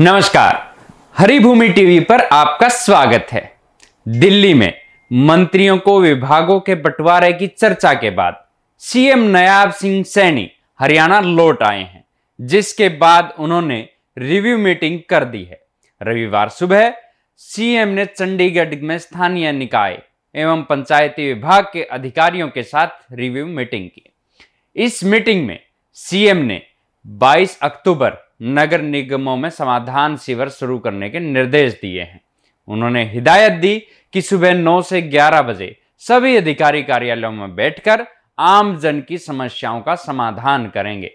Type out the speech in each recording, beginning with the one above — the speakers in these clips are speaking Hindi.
नमस्कार हरिभूमि टीवी पर आपका स्वागत है दिल्ली में मंत्रियों को विभागों के बंटवारे की चर्चा के बाद सीएम नयाब सिंह सैनी हरियाणा लौट आए हैं जिसके बाद उन्होंने रिव्यू मीटिंग कर दी है रविवार सुबह सीएम ने चंडीगढ़ में स्थानीय निकाय एवं पंचायती विभाग के अधिकारियों के साथ रिव्यू मीटिंग की इस मीटिंग में सीएम ने 22 अक्टूबर नगर निगमों में समाधान शिविर शुरू करने के निर्देश दिए हैं उन्होंने हिदायत दी कि सुबह 9 से 11 बजे सभी अधिकारी कार्यालयों में बैठकर आम जन की समस्याओं का समाधान करेंगे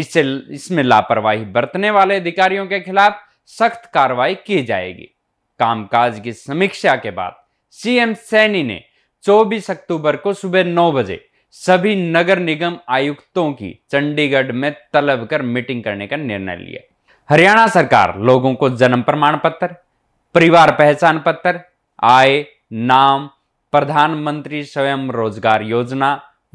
इससे इसमें लापरवाही बरतने वाले अधिकारियों के खिलाफ सख्त कार्रवाई की जाएगी कामकाज की समीक्षा के बाद सीएम सैनी ने 24 अक्टूबर को सुबह 9 बजे सभी नगर निगम आयुक्तों की चंडीगढ़ में तलब कर मीटिंग करने का निर्णय लिया हरियाणा सरकार लोगों को जन्म प्रमाण पत्र परिवार पहचान पत्र आय नाम प्रधानमंत्री स्वयं रोजगार योजना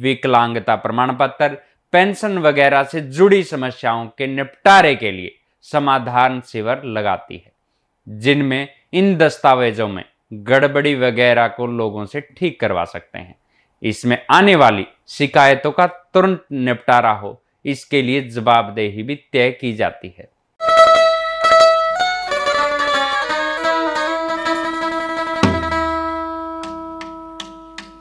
विकलांगता प्रमाण पत्र पेंशन वगैरह से जुड़ी समस्याओं के निपटारे के लिए समाधान शिविर लगाती है जिनमें इन दस्तावेजों में गड़बड़ी वगैरह को लोगों से ठीक करवा सकते हैं इसमें आने वाली शिकायतों का तुरंत निपटारा हो इसके लिए जवाबदेही भी तय की जाती है